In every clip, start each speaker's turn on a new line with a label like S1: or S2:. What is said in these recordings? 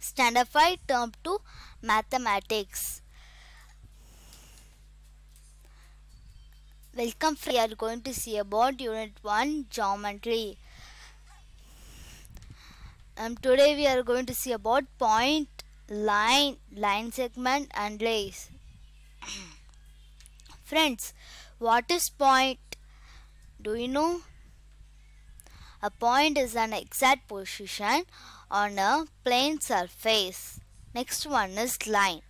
S1: Standardized term to mathematics. Welcome we are going to see about unit 1 geometry. Um, today we are going to see about point, line, line segment and rays. Friends, what is point? Do you know? A point is an exact position on a plane surface. Next one is line.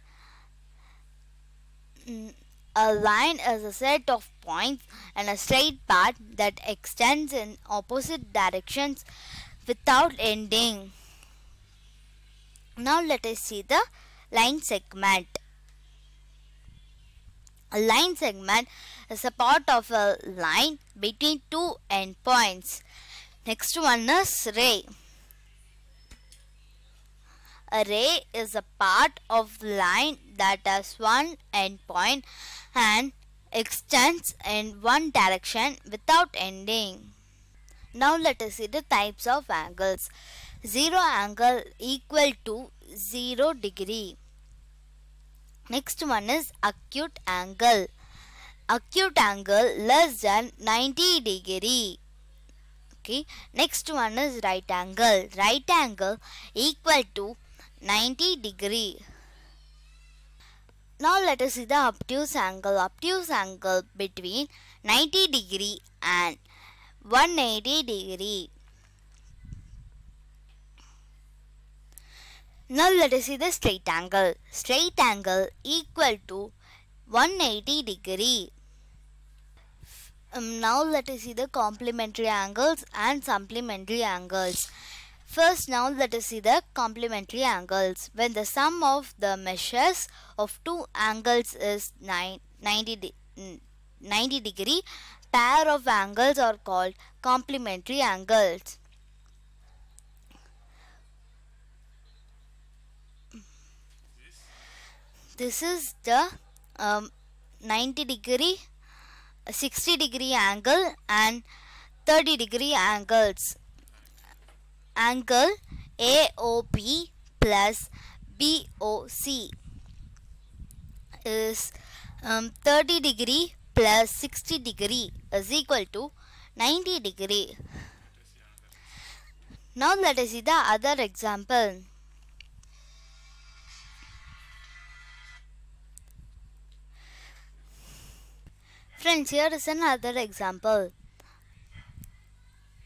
S1: Mm, a line is a set of points and a straight path that extends in opposite directions without ending. Now let us see the line segment. A line segment is a part of a line between two endpoints. Next one is ray. A ray is a part of line that has one endpoint and extends in one direction without ending. Now let us see the types of angles. 0 angle equal to 0 degree. Next one is acute angle. Acute angle less than 90 degree okay next one is right angle right angle equal to 90 degree now let us see the obtuse angle obtuse angle between 90 degree and 180 degree Now let us see the straight angle. Straight angle equal to 180 degree. Um, now let us see the complementary angles and supplementary angles. First now let us see the complementary angles. When the sum of the measures of two angles is 90, 90 degree, pair of angles are called complementary angles. This is the um, 90 degree 60 degree angle and 30 degree angles. Angle AOB plus BOC is um, 30 degree plus 60 degree is equal to 90 degree. Now let us see the other example. Friends, here is another example.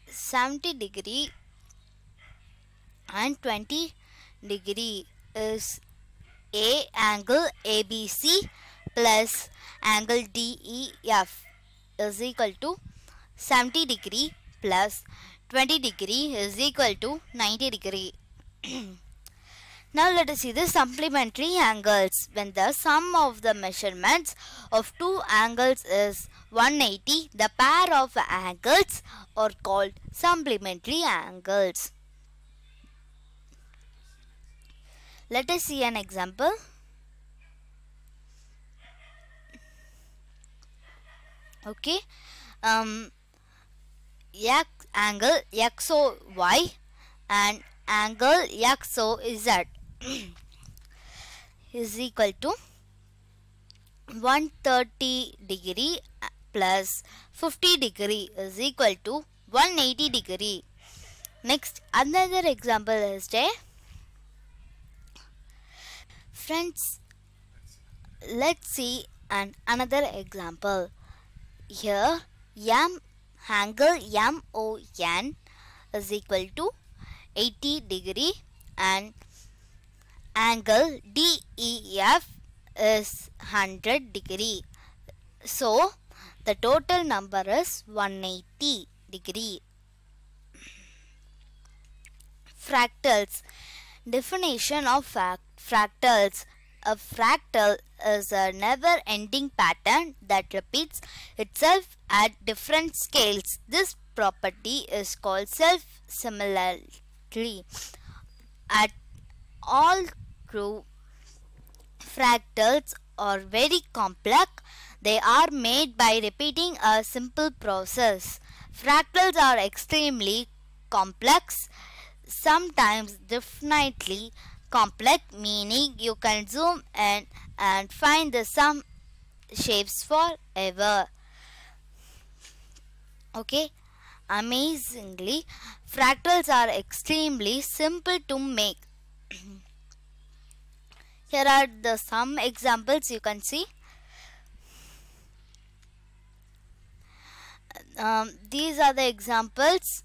S1: 70 degree and 20 degree is A angle ABC plus angle DEF is equal to 70 degree plus 20 degree is equal to 90 degree. Now let us see the supplementary angles. When the sum of the measurements of two angles is 180, the pair of angles are called supplementary angles. Let us see an example. Okay. Um, x angle XOY and angle XOZ is equal to 130 degree uh, plus 50 degree is equal to 180 degree. Next another example is there. Friends, let's see an another example. Here M angle MON is equal to 80 degree and angle DEF is 100 degree. So, the total number is 180 degree. Fractals. Definition of fractals. A fractal is a never-ending pattern that repeats itself at different scales. This property is called self-similarity. At all macro fractals are very complex. They are made by repeating a simple process. Fractals are extremely complex, sometimes definitely complex, meaning you can zoom in and find the sum shapes forever. Okay, amazingly, fractals are extremely simple to make. here are the some examples you can see um, these are the examples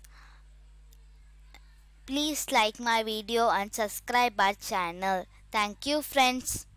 S1: please like my video and subscribe our channel thank you friends